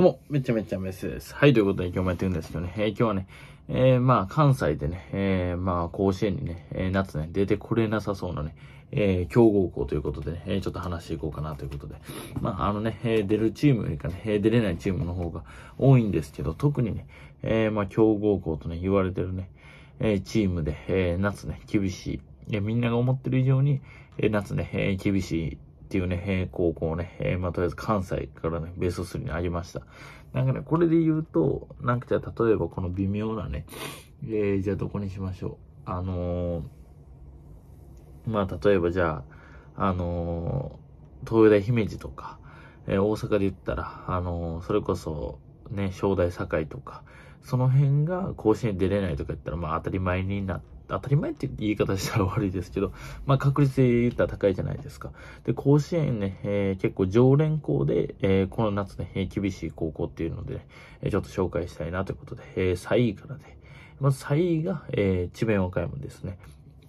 どうも、めちゃめちゃメスです。はい、ということで今日もやってるんですけどね、えー、今日はね、えー、まあ、関西でね、えー、まあ、甲子園にね、え夏ね、出てこれなさそうなね、え強豪校ということでね、えちょっと話していこうかなということで、まあ、あのね、え出るチームよりかね、え出れないチームの方が多いんですけど、特にね、えまあ、強豪校とね、言われてるね、えチームで、え夏ね、厳しい、えみんなが思ってる以上に、え夏ね、え厳しいっていうね、高校ね、えまあ、とりあえず関西からね、ベスト3にありました。なんかね、これで言うと、なんかじゃあ例えばこの微妙なね、えー、じゃあどこにしましょう。あのー、まあ例えばじゃあ、あのー、東洋大姫路とか、えー、大阪で言ったら、あのそれこそ、ね、正代堺とか、その辺が甲子園出れないとか言ったら、まあ当たり前になって、当たり前って言い方したら悪いですけど、まあ確率で言ったら高いじゃないですか。で、甲子園ね、えー、結構常連校で、えー、この夏ね、厳しい高校っていうので、ね、ちょっと紹介したいなということで、えー、3位からで、ね、まず3位が、え智弁和歌山ですね。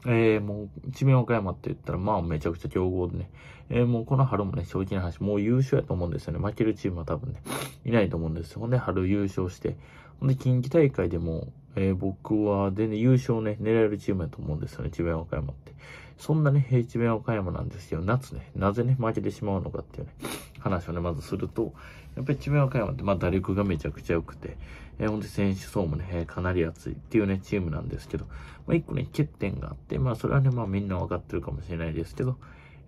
えー、もう、智弁和歌山って言ったら、まあ、めちゃくちゃ強豪でね。えー、もうこの春もね、正直な話、もう優勝やと思うんですよね。負けるチームは多分ね、いないと思うんですよ。ほんで、春優勝して、ほんで、近畿大会でも、えー、僕は全然優勝ね、狙えるチームやと思うんですよね、智弁和歌山って。そんなね、智弁和歌山なんですけど、夏ね、なぜね、負けてしまうのかっていうね。話をね、まずすると、やっぱり智弁和歌山って、まあ、打力がめちゃくちゃ良くて、えー、本当に選手層もね、かなり厚いっていうね、チームなんですけど、まあ、一個ね、欠点があって、まあ、それはね、まあ、みんな分かってるかもしれないですけど、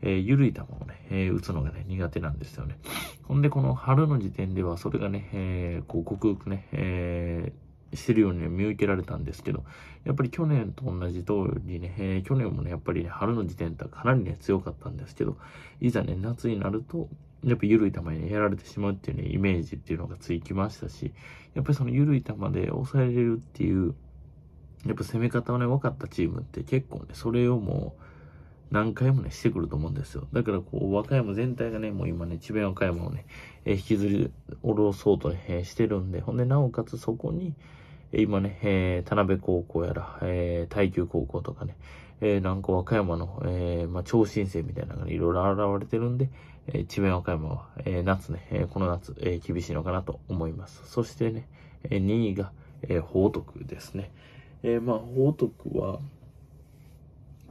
えー、緩い球をね、えー、打つのがね、苦手なんですよね。ほんで、この春の時点では、それがね、えー、こう、克服ね、えー、してるように、ね、見受けられたんですけど、やっぱり去年と同じ通りね、えー、去年もね、やっぱり、ね、春の時点ってかなりね、強かったんですけど、いざね、夏になると、やっぱ緩い球にやられてしまうっていうね、イメージっていうのがついきましたし、やっぱりその緩い球で抑えれるっていう、やっぱ攻め方をね、分かったチームって結構ね、それをもう、何回もね、してくると思うんですよ。だからこう、和歌山全体がね、もう今ね、智弁和歌山をね、えー、引きずり下ろそうと、えー、してるんで、ほんで、なおかつそこに、今ね、えー、田辺高校やら、えー、大久高校とかね、えー、なんか和歌山の、えー、まあ、超新星みたいなのが、ね、いろいろ現れてるんで、え智弁和歌山は、え夏ね、えこの夏、え厳しいのかなと思います。そしてね、え2位が、え報徳ですね。えまあ、報徳は、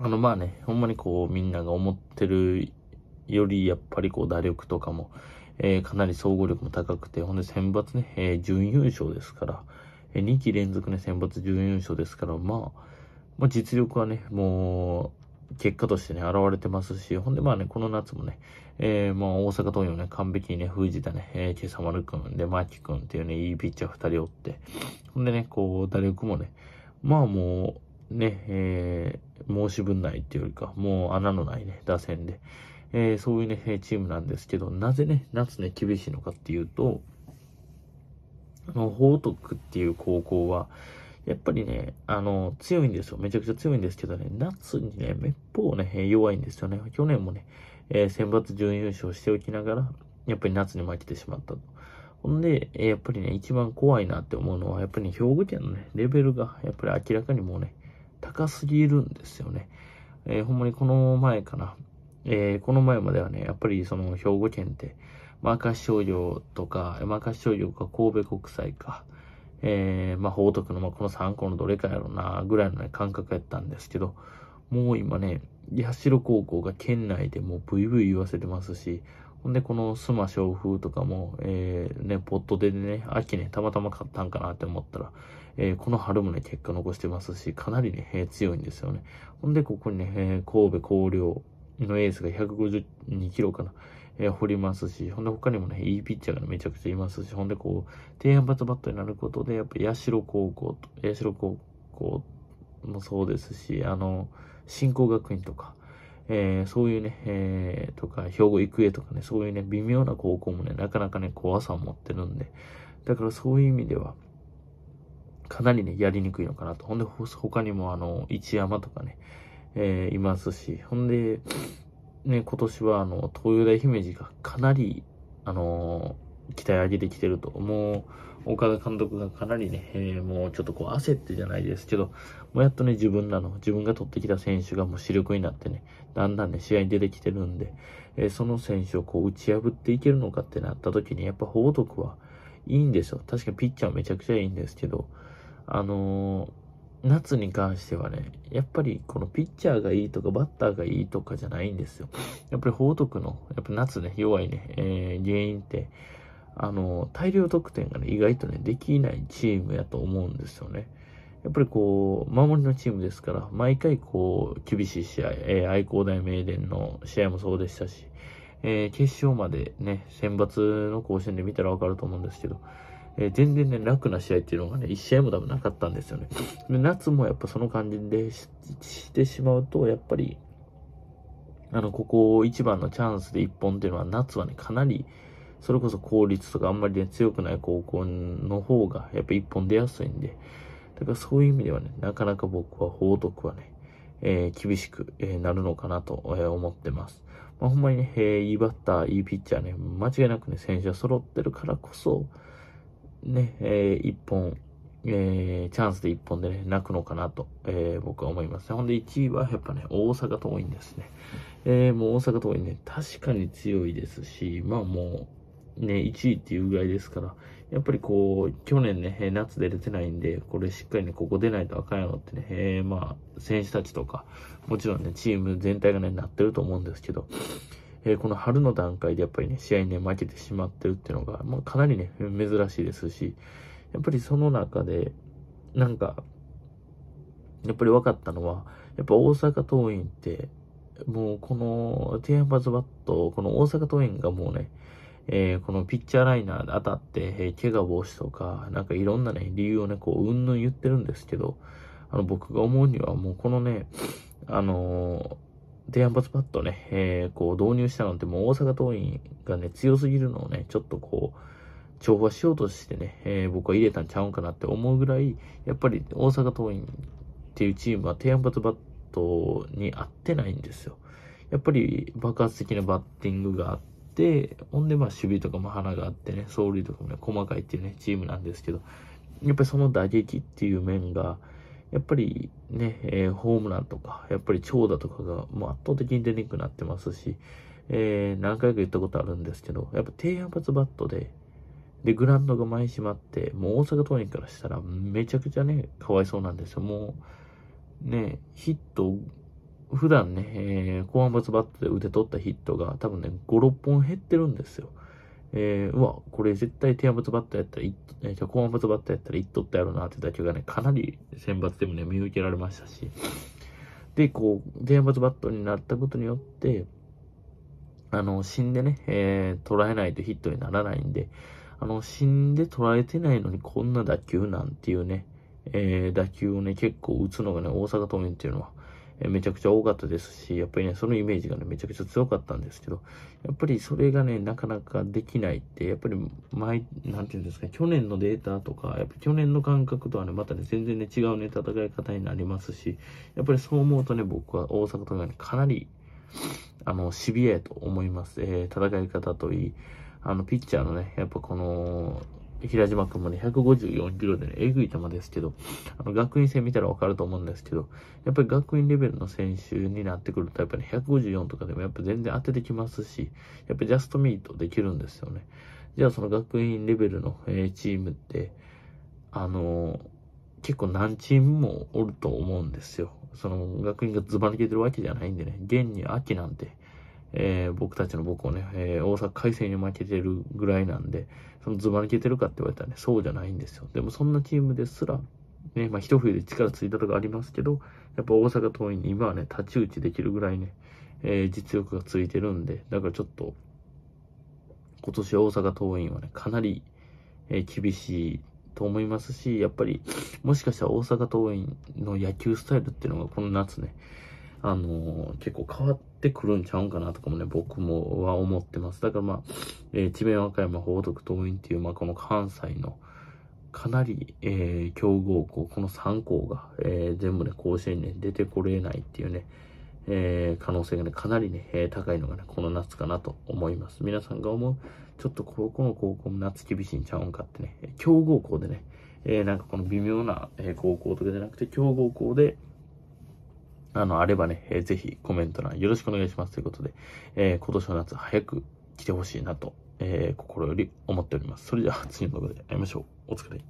あの、まあね、ほんまにこう、みんなが思ってるより、やっぱりこう、打力とかも、えー、かなり総合力も高くて、ほんで選抜ね、えー、準優勝ですから、えー、2期連続ね、選抜準優勝ですから、まあ、まあ、実力はね、もう、結果としてね、現れてますし、ほんでまあね、この夏もね、えー、まあ大阪桐蔭をね、完璧にね、封じたね、えー、今朝丸くん、で、牧キくんっていうね、いいピッチャー二人おって、ほんでね、こう、打力もね、まあもう、ね、えー、申し分ないっていうよりか、もう穴のないね、打線で、えー、そういうね、チームなんですけど、なぜね、夏ね、厳しいのかっていうと、あの、宝徳っていう高校は、やっぱりね、あの、強いんですよ。めちゃくちゃ強いんですけどね、夏にね、めっぽうね、弱いんですよね。去年もね、えー、選抜準優勝しておきながら、やっぱり夏に負けてしまったと。ほんで、やっぱりね、一番怖いなって思うのは、やっぱり、ね、兵庫県のね、レベルが、やっぱり明らかにもうね、高すぎるんですよね。えー、ほんまにこの前かな、えー、この前まではね、やっぱりその兵庫県って、まーカス商業とか、まーカス商業か神戸国際か、えー、まあ、法徳の、まあ、この3個のどれかやろうな、ぐらいのね、感覚やったんですけど、もう今ね、八代高校が県内でもうブイブイ言わせてますし、ほんで、この須磨小風とかも、えー、ね、ポットでね、秋ね、たまたま買ったんかなって思ったら、えー、この春もね、結果残してますし、かなりね、えー、強いんですよね。ほんで、ここにね、えー、神戸高陵のエースが152キロかな。えー、掘りますし、ほんで他にもね、いいピッチャーがめちゃくちゃいますし、ほんでこう、低反発バットになることで、やっぱ社高校と、社高校もそうですし、あの、新興学院とか、えー、そういうね、えー、とか、兵庫育英とかね、そういうね、微妙な高校もね、なかなかね、怖さを持ってるんで、だからそういう意味では、かなりね、やりにくいのかなと。ほんで、他にもあの、一山とかね、えー、いますし、ほんで、ね、今年はあの、東洋大姫路がかなり、あのー、期待上げてきてると。もう、岡田監督がかなりね、えー、もうちょっとこう焦ってじゃないですけど、もうやっとね、自分らの、自分が取ってきた選手がもう主力になってね、だんだんね、試合に出てきてるんで、えー、その選手をこう打ち破っていけるのかってなった時に、やっぱ報徳はいいんですよ。確かピッチャーめちゃくちゃいいんですけど、あのー夏に関してはね、やっぱりこのピッチャーがいいとかバッターがいいとかじゃないんですよ。やっぱり報徳の、やっぱ夏ね、弱いね、えー、原因って、あの、大量得点がね、意外とね、できないチームやと思うんですよね。やっぱりこう、守りのチームですから、毎回こう、厳しい試合、えー、愛工大名電の試合もそうでしたし、えー、決勝までね、選抜の甲子園で見たらわかると思うんですけど、えー、全然ね、楽な試合っていうのがね、1試合も多分なかったんですよね。で夏もやっぱその感じでしてしまうと、やっぱり、あの、ここ一番のチャンスで1本っていうのは、夏はね、かなり、それこそ効率とかあんまりね、強くない高校の方が、やっぱ1本出やすいんで、だからそういう意味ではね、なかなか僕は報徳はね、えー、厳しく、えー、なるのかなと、えー、思ってます。まあ、ほんまにね、えいいバッター、いいピッチャーね、間違いなくね、選手が揃ってるからこそ、ね、えー、一本、えー、チャンスで一本でね、泣くのかなと、えー、僕は思いますね。ほんで1位はやっぱね、大阪桐蔭ですね。えー、もう大阪桐蔭ね、確かに強いですし、まあもう、ね、1位っていうぐらいですから、やっぱりこう、去年ね、夏出れてないんで、これしっかりね、ここ出ないとあかんやろってね、えー、まあ、選手たちとか、もちろんね、チーム全体がね、なってると思うんですけど、えー、この春の段階でやっぱりね、試合にね、負けてしまってるっていうのが、まあ、かなりね、珍しいですし、やっぱりその中で、なんか、やっぱり分かったのは、やっぱ大阪桐蔭って、もうこの、テーマズバット、この大阪桐蔭がもうね、えー、このピッチャーライナーで当たって、えー、怪我防止とか、なんかいろんなね、理由をね、こう、うんぬん言ってるんですけど、あの、僕が思うにはもうこのね、あのー低反発パッドね、えー、こう導入したのってもう大阪桐蔭がね、強すぎるのをね、ちょっとこう、調和しようとしてね、えー、僕は入れたんちゃうんかなって思うぐらい、やっぱり大阪桐蔭っていうチームは低反発バットに合ってないんですよ。やっぱり爆発的なバッティングがあって、ほんでまあ守備とかも花があってね、走塁とかもね、細かいっていうね、チームなんですけど、やっぱりその打撃っていう面が、やっぱりね、えー、ホームランとか、やっぱり長打とかがもう圧倒的に出にくくなってますし、えー、何回か言ったことあるんですけど、やっぱ低反発バットで、で、グラウンドが前閉まって、もう大阪桐蔭からしたらめちゃくちゃね、かわいそうなんですよ。もう、ね、ヒット、普段ね、えー、高反発バットで打て取ったヒットが多分ね、5、6本減ってるんですよ。えー、うわ、これ絶対テアムズバッターやったら、えー、じゃコアムズバッターやったらいっとったやろなって打球がね、かなり選抜でもね、見受けられましたし。で、こう、テアムズバットになったことによって、あの、死んでね、えー、捉えないとヒットにならないんで、あの、死んで捉えてないのにこんな打球なんていうね、えー、打球をね、結構打つのがね、大阪桐蔭っていうのは、めちゃくちゃ多かったですし、やっぱりね、そのイメージがね、めちゃくちゃ強かったんですけど、やっぱりそれがね、なかなかできないって、やっぱり前、なんていうんですか、去年のデータとか、やっぱ去年の感覚とはね、またね、全然ね、違うね、戦い方になりますし、やっぱりそう思うとね、僕は大阪とかにかなり、あの、シビアやと思います。えー、戦い方といい、あの、ピッチャーのね、やっぱこの、平島くんもね、154キロでね、えぐい球ですけど、あの、学院戦見たらわかると思うんですけど、やっぱり学院レベルの選手になってくると、やっぱり、ね、154とかでもやっぱ全然当ててきますし、やっぱジャストミートできるんですよね。じゃあその学院レベルの、えチームって、あのー、結構何チームもおると思うんですよ。その学院がズバ抜けてるわけじゃないんでね、現に秋なんて、えー、僕たちの僕をね、えー、大阪改正に負けてるぐらいなんで、そのズバ抜けてるかって言われたらね、そうじゃないんですよ。でもそんなチームですら、ね、まあ一冬で力ついたとかありますけど、やっぱ大阪桐蔭に今はね、太刀打ちできるぐらいね、えー、実力がついてるんで、だからちょっと、今年大阪桐蔭はね、かなり、え厳しいと思いますし、やっぱり、もしかしたら大阪桐蔭の野球スタイルっていうのがこの夏ね、あのー、結構変わってくるんちゃうんかなとかもね、僕もは思ってます。だからまあ、えー、智弁和歌山、報徳桐蔭っていう、まあこの関西の、かなり、えー、強豪校、この3校が、えー、全部ね、甲子園に、ね、出てこれないっていうね、えー、可能性がね、かなりね、えー、高いのがね、この夏かなと思います。皆さんが思う、ちょっと高校の高校も夏厳しいんちゃうんかってね、強豪校でね、えー、なんかこの微妙な、えー、高校とかじゃなくて、強豪校で、あの、あればね、えー、ぜひコメント欄よろしくお願いしますということで、えー、今年の夏早く来てほしいなと、えー、心より思っております。それでは次の動画で会いましょう。お疲れ。